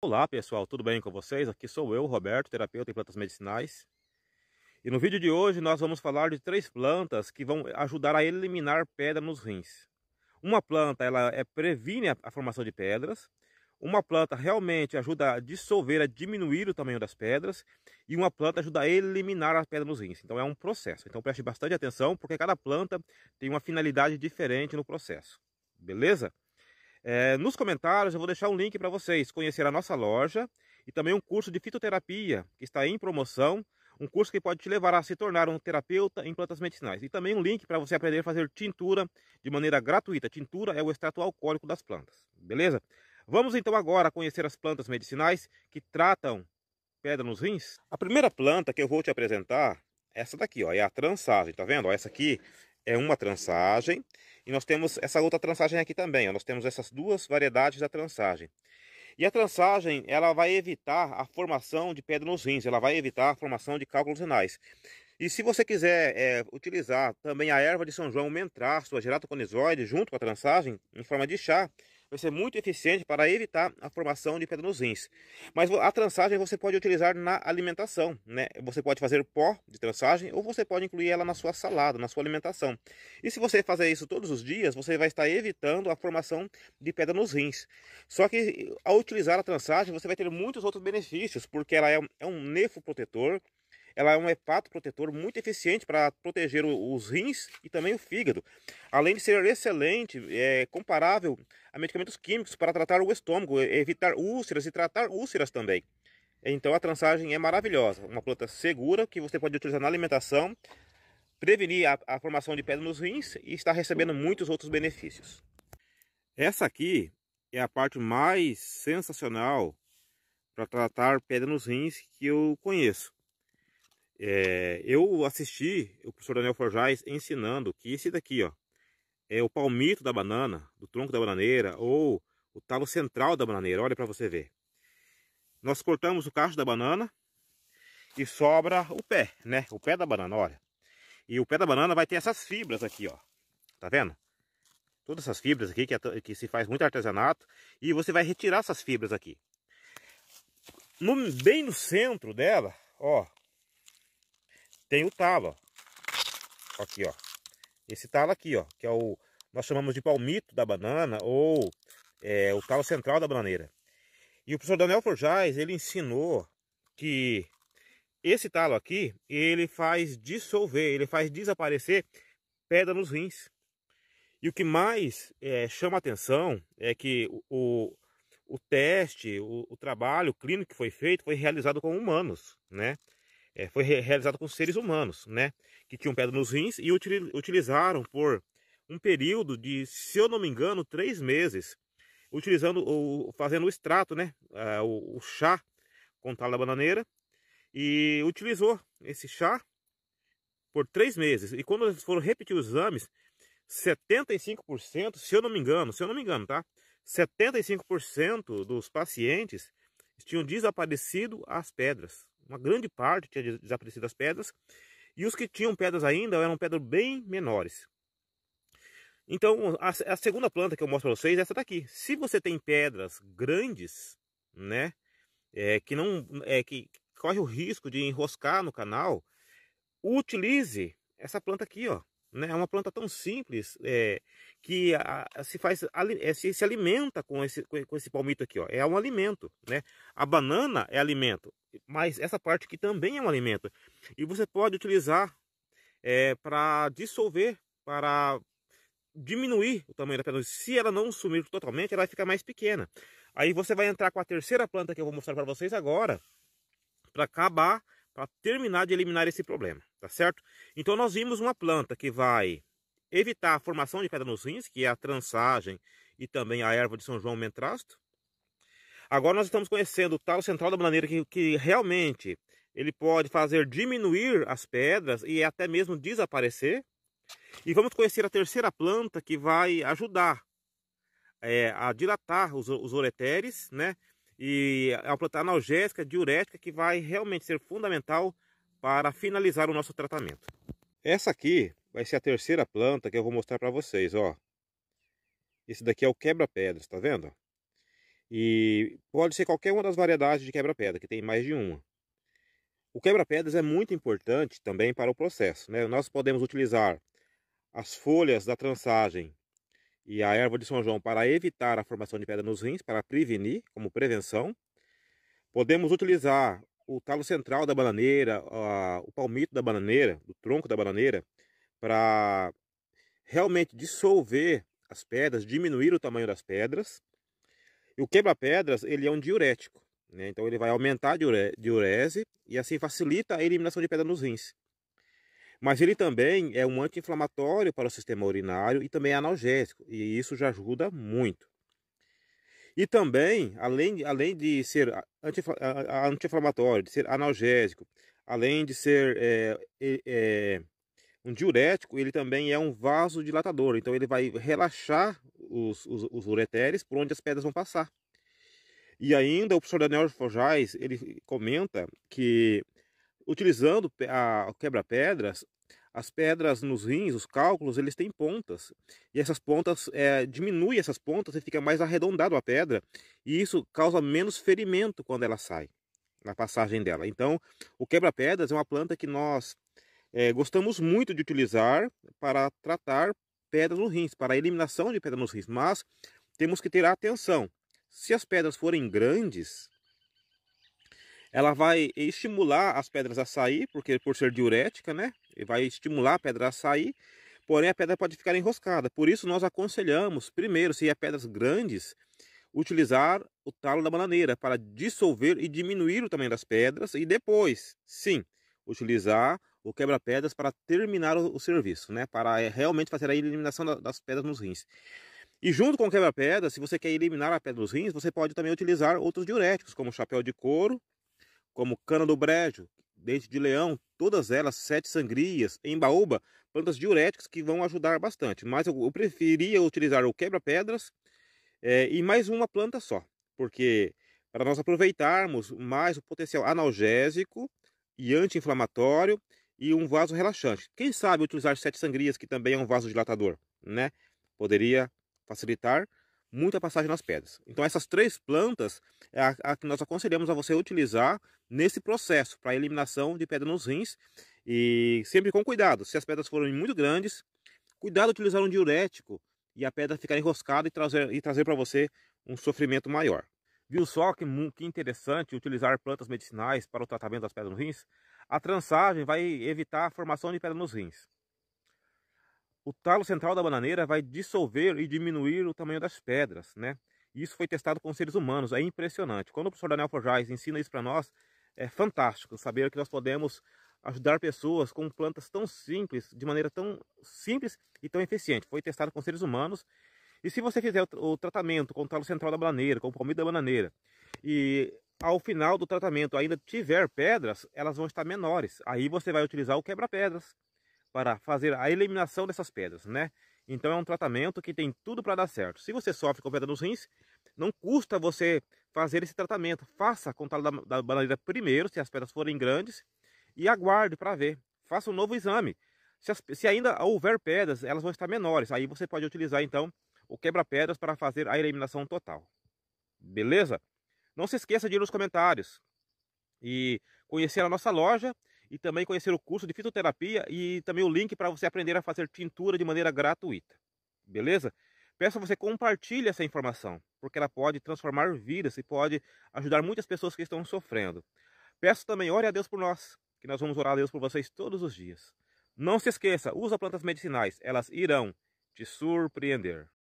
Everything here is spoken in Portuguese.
Olá pessoal, tudo bem com vocês? Aqui sou eu, Roberto, terapeuta em plantas medicinais. E no vídeo de hoje nós vamos falar de três plantas que vão ajudar a eliminar pedra nos rins. Uma planta ela é, previne a, a formação de pedras, uma planta realmente ajuda a dissolver, a diminuir o tamanho das pedras, e uma planta ajuda a eliminar a pedra nos rins. Então é um processo. Então preste bastante atenção, porque cada planta tem uma finalidade diferente no processo. Beleza? É, nos comentários eu vou deixar um link para vocês conhecer a nossa loja e também um curso de fitoterapia que está em promoção, um curso que pode te levar a se tornar um terapeuta em plantas medicinais. E também um link para você aprender a fazer tintura de maneira gratuita. Tintura é o extrato alcoólico das plantas, beleza? Vamos então agora conhecer as plantas medicinais que tratam pedra nos rins? A primeira planta que eu vou te apresentar é essa daqui, ó, é a trançagem, tá vendo? Ó, essa aqui é uma trançagem. E nós temos essa outra trançagem aqui também. Ó. Nós temos essas duas variedades da trançagem. E a trançagem, ela vai evitar a formação de pedra nos rins, ela vai evitar a formação de cálculos renais. E se você quiser é, utilizar também a erva de São João, o mentrasto, a geratoconezoide, junto com a trançagem, em forma de chá, vai ser muito eficiente para evitar a formação de pedra nos rins. Mas a trançagem você pode utilizar na alimentação, né? Você pode fazer pó de trançagem ou você pode incluir ela na sua salada, na sua alimentação. E se você fazer isso todos os dias, você vai estar evitando a formação de pedra nos rins. Só que ao utilizar a trançagem, você vai ter muitos outros benefícios, porque ela é um, é protetor, ela é um hepato protetor muito eficiente para proteger os rins e também o fígado. Além de ser excelente, é comparável a medicamentos químicos para tratar o estômago, evitar úlceras e tratar úlceras também. Então a trançagem é maravilhosa, uma planta segura que você pode utilizar na alimentação, prevenir a, a formação de pedra nos rins e está recebendo muitos outros benefícios. Essa aqui é a parte mais sensacional para tratar pedra nos rins que eu conheço. É, eu assisti o professor Daniel Forjais ensinando que esse daqui, ó, é o palmito da banana, do tronco da bananeira ou o talo central da bananeira. Olha para você ver. Nós cortamos o cacho da banana e sobra o pé, né? O pé da banana, olha. E o pé da banana vai ter essas fibras aqui, ó. Tá vendo? Todas essas fibras aqui que, é, que se faz muito artesanato. E você vai retirar essas fibras aqui. No, bem no centro dela, ó, tem o talo, ó. Aqui, ó. Esse talo aqui, ó, que é o nós chamamos de palmito da banana ou é, o talo central da bananeira. E o professor Daniel Forjais, ele ensinou que esse talo aqui, ele faz dissolver, ele faz desaparecer pedra nos rins. E o que mais é, chama atenção é que o, o teste, o, o, trabalho clínico que foi feito foi realizado com humanos, né? é, foi realizado com seres humanos, né? Que tinham pedra nos rins e util, utilizaram por um período de, se eu não me engano, três meses, utilizando o, fazendo o extrato, né? o, o, chá com tal da bananeira e utilizou esse chá por três meses. E quando eles foram repetir os exames, 75%, se eu não me engano, se eu não me engano, tá? 75% dos pacientes tinham desaparecido as pedras uma grande parte tinha desaparecido as pedras, e os que tinham pedras ainda eram pedras bem menores. Então, a, a segunda planta que eu mostro para vocês é essa daqui. Se você tem pedras grandes, né, é, que não é que corre o risco de enroscar no canal, utilize essa planta aqui, ó. Né? É uma planta tão simples é, que a, a, se, faz, a, eh, se, se alimenta com esse, com esse palmito aqui. Ó. É um alimento. Né? A banana é alimento, mas essa parte aqui também é um alimento. E você pode utilizar é, eh, para dissolver, para diminuir o tamanho da pedra. Se ela não sumir totalmente, ela vai ficar mais pequena. Aí você vai entrar com a terceira planta que eu vou mostrar para vocês agora, para acabar, para terminar de eliminar esse problema tá certo? Então nós vimos uma planta que vai evitar a formação de pedra nos rins, que é a trançagem e também a erva de São João mentrasto. Agora nós estamos conhecendo o talo central da bananeira que, que realmente ele pode fazer diminuir as pedras e até mesmo desaparecer. E vamos conhecer a terceira planta que vai ajudar é, a dilatar os, os né? E é uma planta analgésica, diurética, que vai realmente ser fundamental para finalizar o nosso tratamento. Essa aqui vai ser a terceira planta que eu vou mostrar para vocês, ó. Esse daqui é o quebra-pedras, está vendo? E pode ser qualquer uma das variedades de quebra-pedra, que tem mais de uma. O quebra-pedras é muito importante também para o processo, né? Nós podemos utilizar as folhas da trançagem e a erva de São João para evitar a formação de pedra nos rins, para prevenir, como prevenção. Podemos utilizar o talo central da bananeira, a, o palmito da bananeira, do tronco da bananeira, para realmente dissolver as pedras, diminuir o tamanho das pedras. E o quebra-pedras, ele é um diurético, né? Então ele vai aumentar a diure diurese e assim facilita a eliminação de pedra nos rins. Mas ele também é um anti-inflamatório para o sistema urinário e também é analgésico, e isso já ajuda muito. E também, além, além de ser anti-inflamatório, de ser analgésico, além de ser é, é, um diurético, ele também é um vasodilatador. Então ele vai relaxar os, os, os ureteres por onde as pedras vão passar. E ainda o professor Daniel Forjais, ele comenta que utilizando a quebra-pedras, as pedras nos rins, os cálculos, eles têm pontas. E essas pontas, é, diminui essas pontas e fica mais arredondado a pedra. E isso causa menos ferimento quando ela sai, na passagem dela. Então, o quebra-pedras é uma planta que nós é, gostamos muito de utilizar para tratar pedras nos rins, para a eliminação de pedras nos rins. Mas temos que ter atenção. Se as pedras forem grandes, ela vai estimular as pedras a sair, porque por ser diurética, né? vai estimular a pedra a sair, porém a pedra pode ficar enroscada. Por isso nós aconselhamos, primeiro, se é pedras grandes, utilizar o talo da bananeira para dissolver e diminuir o tamanho das pedras e depois, sim, utilizar o quebra-pedras para terminar o, o, serviço, né? Para eh, realmente fazer a eliminação da, das pedras nos rins. E junto com o quebra-pedra, se você quer eliminar a pedra dos rins, você pode também utilizar outros diuréticos, como chapéu de couro, como cana do brejo, dente de leão, todas elas, sete sangrias, embaúba, plantas diuréticas que vão ajudar bastante. Mas eu, eu preferia utilizar o quebra-pedras é, e mais uma planta só, porque para nós aproveitarmos mais o potencial analgésico e anti-inflamatório e um vaso relaxante. Quem sabe utilizar sete sangrias, que também é um vaso dilatador, né? Poderia facilitar muita passagem nas pedras. Então essas três plantas é a, a que nós aconselhamos a você utilizar nesse processo para eliminação de pedra nos rins e sempre com cuidado. Se as pedras forem muito grandes, cuidado utilizar um diurético e a pedra ficar enroscada e trazer e trazer para você um sofrimento maior. Viu só que, que interessante utilizar plantas medicinais para o tratamento das pedras nos rins? A trançagem vai evitar a formação de pedra nos rins o talo central da bananeira vai dissolver e diminuir o tamanho das pedras, né? Isso foi testado com seres humanos, é impressionante. Quando o professor Daniel Forjais ensina isso para nós, é fantástico saber que nós podemos ajudar pessoas com plantas tão simples, de maneira tão simples e tão eficiente. Foi testado com seres humanos. E se você fizer o, tratamento com o talo central da bananeira, com o palmito da bananeira, e ao final do tratamento ainda tiver pedras, elas vão estar menores. Aí você vai utilizar o quebra-pedras para fazer a eliminação dessas pedras, né? Então é um tratamento que tem tudo para dar certo. Se você sofre com pedra nos rins, não custa você fazer esse tratamento. Faça a contagem da, da bananeira primeiro, se as pedras forem grandes, e aguarde para ver. Faça um novo exame. Se, as, se, ainda houver pedras, elas vão estar menores. Aí você pode utilizar então o quebra-pedras para fazer a eliminação total. Beleza? Não se esqueça de ir nos comentários e conhecer a nossa loja e também conhecer o curso de fitoterapia e também o link para você aprender a fazer tintura de maneira gratuita. Beleza? Peço a você compartilhe essa informação, porque ela pode transformar vidas e pode ajudar muitas pessoas que estão sofrendo. Peço também, ore a Deus por nós, que nós vamos orar a Deus por vocês todos os dias. Não se esqueça, usa plantas medicinais, elas irão te surpreender.